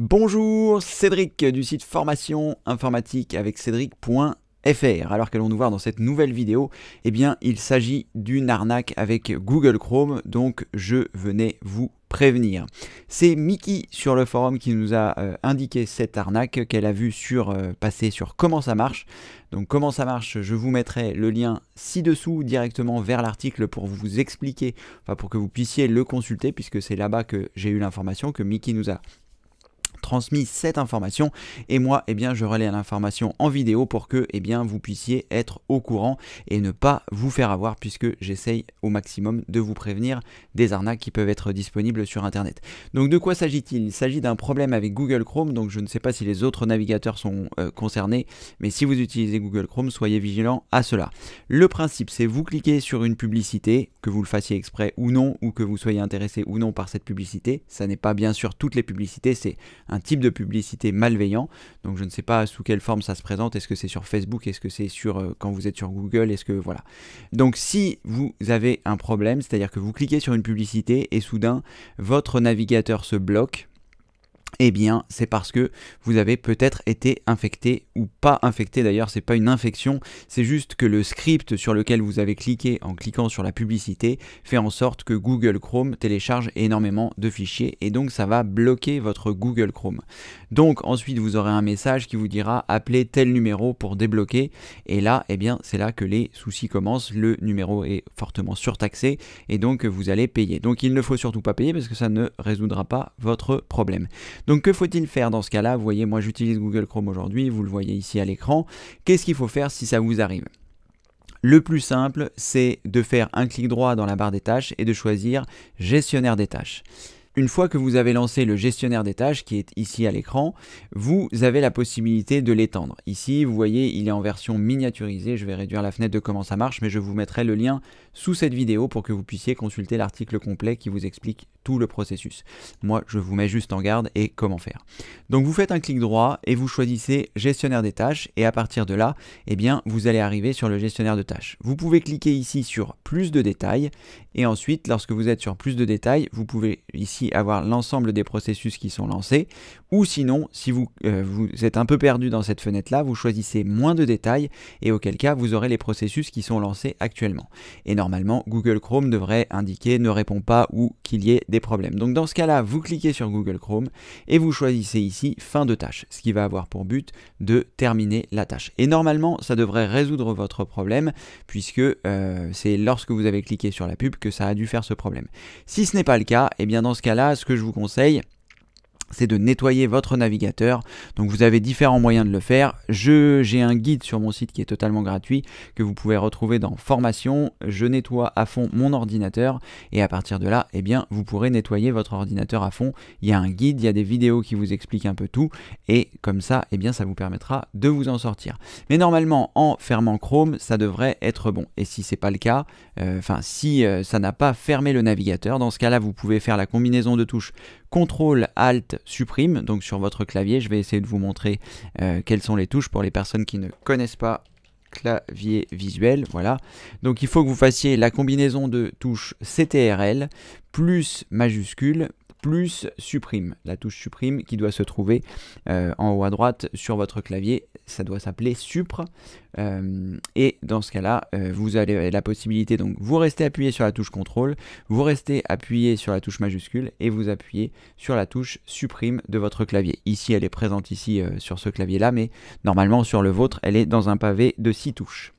Bonjour, Cédric du site formation informatique avec cédric.fr. Alors qu'allons nous voir dans cette nouvelle vidéo Eh bien, il s'agit d'une arnaque avec Google Chrome, donc je venais vous prévenir. C'est Mickey sur le forum qui nous a euh, indiqué cette arnaque qu'elle a vue sur euh, passer sur comment ça marche. Donc comment ça marche, je vous mettrai le lien ci-dessous directement vers l'article pour vous expliquer, enfin pour que vous puissiez le consulter puisque c'est là-bas que j'ai eu l'information que Mickey nous a transmis cette information et moi eh bien je relais l'information en vidéo pour que eh bien vous puissiez être au courant et ne pas vous faire avoir puisque j'essaye au maximum de vous prévenir des arnaques qui peuvent être disponibles sur internet. Donc de quoi s'agit-il Il, s'agit d'un problème avec Google Chrome donc je ne sais pas si les autres navigateurs sont euh, concernés mais si vous utilisez Google Chrome soyez vigilant à cela. Le principe c'est vous cliquez sur une publicité que vous le fassiez exprès ou non ou que vous soyez intéressé ou non par cette publicité, ça n'est pas bien sûr toutes les publicités, c'est un type de publicité malveillant. Donc je ne sais pas sous quelle forme ça se présente. Est-ce que c'est sur Facebook Est-ce que c'est sur euh, quand vous êtes sur Google Est-ce que voilà. Donc si vous avez un problème, c'est-à-dire que vous cliquez sur une publicité et soudain votre navigateur se bloque eh bien, c'est parce que vous avez peut-être été infecté ou pas infecté. D'ailleurs, c'est pas une infection, c'est juste que le script sur lequel vous avez cliqué en cliquant sur la publicité fait en sorte que Google Chrome télécharge énormément de fichiers et donc ça va bloquer votre Google Chrome. Donc ensuite, vous aurez un message qui vous dira appelez tel numéro pour débloquer et là, eh bien, c'est là que les soucis commencent. Le numéro est fortement surtaxé et donc vous allez payer. Donc il ne faut surtout pas payer parce que ça ne résoudra pas votre problème. Donc que faut-il faire dans ce cas-là Vous voyez, moi j'utilise Google Chrome aujourd'hui, vous le voyez ici à l'écran. Qu'est-ce qu'il faut faire si ça vous arrive le plus simple, c'est de faire un clic droit dans la barre des tâches et de choisir gestionnaire des tâches. Une fois que vous avez lancé le gestionnaire des tâches qui est ici à l'écran, vous avez la possibilité de l'étendre. Ici, vous voyez, il est en version miniaturisée. Je vais réduire la fenêtre de comment ça marche, mais je vous mettrai le lien sous cette vidéo pour que vous puissiez consulter l'article complet qui vous explique le processus. Moi, je vous mets juste en garde et comment faire. Donc vous faites un clic droit et vous choisissez gestionnaire des tâches et à partir de là, et eh bien, vous allez arriver sur le gestionnaire de tâches. Vous pouvez cliquer ici sur plus de détails et ensuite, lorsque vous êtes sur plus de détails, vous pouvez ici avoir l'ensemble des processus qui sont lancés ou sinon, si vous, euh, vous êtes un peu perdu dans cette fenêtre-là, vous choisissez moins de détails et auquel cas, vous aurez les processus qui sont lancés actuellement. Et normalement, Google Chrome devrait indiquer ne répond pas ou qu'il y ait des problèmes. Donc dans ce cas-là, vous cliquez sur Google Chrome et vous choisissez ici fin de tâche, ce qui va avoir pour but de terminer la tâche. Et normalement, ça devrait résoudre votre problème puisque euh, c'est lorsque vous avez cliqué sur la pub que ça a dû faire ce problème. Si ce n'est pas le cas, et eh bien dans ce cas-là, ce que je vous conseille, c'est de nettoyer votre navigateur. Donc vous avez différents moyens de le faire. J'ai un guide sur mon site qui est totalement gratuit, que vous pouvez retrouver dans formation. Je nettoie à fond mon ordinateur et à partir de là, eh bien, vous pourrez nettoyer votre ordinateur à fond. Il y a un guide, il y a des vidéos qui vous expliquent un peu tout et comme ça, eh bien, ça vous permettra de vous en sortir. Mais normalement, en fermant Chrome, ça devrait être bon. Et si c'est pas le cas, euh, enfin, si euh, ça n'a pas fermé le navigateur, dans ce cas-là, vous pouvez faire la combinaison de touches CTRL, ALT, supprime. Donc sur votre clavier, je vais essayer de vous montrer euh, quelles sont les touches pour les personnes qui ne connaissent pas clavier visuel, voilà. Donc il faut que vous fassiez la combinaison de touches CTRL plus majuscule plus supprime, la touche supprime qui doit se trouver euh, en haut à droite sur votre clavier ça doit s'appeler Supre. Euh, et dans ce cas-là, euh, vous avez la possibilité, donc vous restez appuyé sur la touche contrôle, vous restez appuyé sur la touche majuscule et vous appuyez sur la touche supprime de votre clavier. Ici, elle est présente ici euh, sur ce clavier-là, mais normalement sur le vôtre, elle est dans un pavé de 6 touches.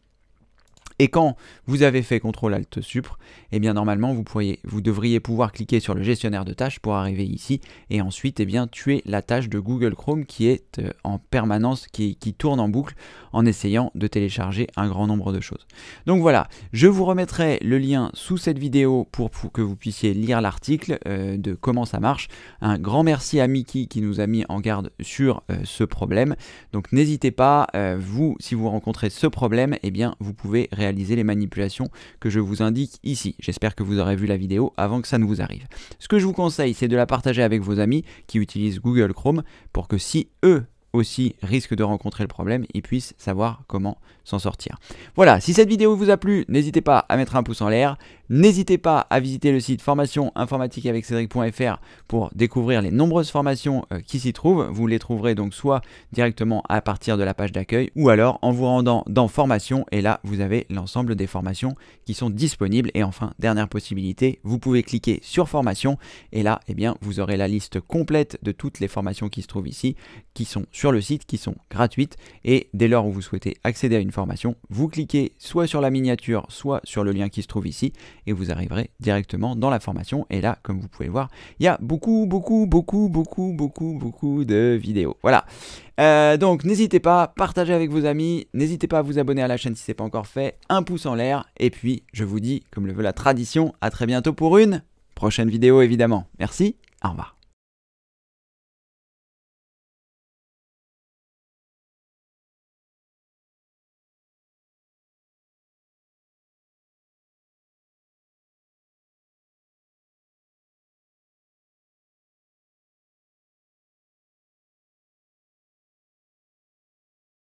Et quand vous avez fait CTRL ALT SUPRE, eh bien normalement vous, pourriez, vous devriez pouvoir cliquer sur le gestionnaire de tâches pour arriver ici et ensuite eh bien, tuer la tâche de Google Chrome qui est euh, en permanence, qui, tourne en boucle en essayant de télécharger un grand nombre de choses. Donc voilà, je vous remettrai le lien sous cette vidéo pour, que vous puissiez lire l'article euh, de comment ça marche. Un grand merci à Mickey qui nous a mis en garde sur euh, ce problème. Donc n'hésitez pas, vous, si vous rencontrez ce problème, eh bien vous pouvez réagir les manipulations que je vous indique ici. J'espère que vous aurez vu la vidéo avant que ça ne vous arrive. Ce que je vous conseille, c'est de la partager avec vos amis qui utilisent Google Chrome pour que si eux aussi risquent de rencontrer le problème, ils puissent savoir comment s'en sortir. Voilà, si cette vidéo vous a plu, n'hésitez pas à mettre un pouce en l'air, n'hésitez pas à visiter le site formation informatique avec Cédric.fr pour découvrir les nombreuses formations euh, qui s'y trouvent. Vous les trouverez donc soit directement à partir de la page d'accueil ou alors en vous rendant dans formation et là vous avez l'ensemble des formations qui sont disponibles. Et enfin, dernière possibilité, vous pouvez cliquer sur formation et là eh bien, vous aurez la liste complète de toutes les formations qui se trouvent ici qui sont sur le site qui sont gratuites. Et dès lors où vous souhaitez accéder à une formation, vous cliquez soit sur la miniature, soit sur le lien qui se trouve ici et vous arriverez directement dans la formation. Et là, comme vous pouvez voir, il y a beaucoup, beaucoup, beaucoup, beaucoup, beaucoup, beaucoup de vidéos. Voilà. Euh, donc n'hésitez pas, partagez avec vos amis, n'hésitez pas à vous abonner à la chaîne si ce n'est pas encore fait, un pouce en l'air, et puis je vous dis, comme le veut la tradition, à très bientôt pour une prochaine vidéo évidemment. Merci, au revoir.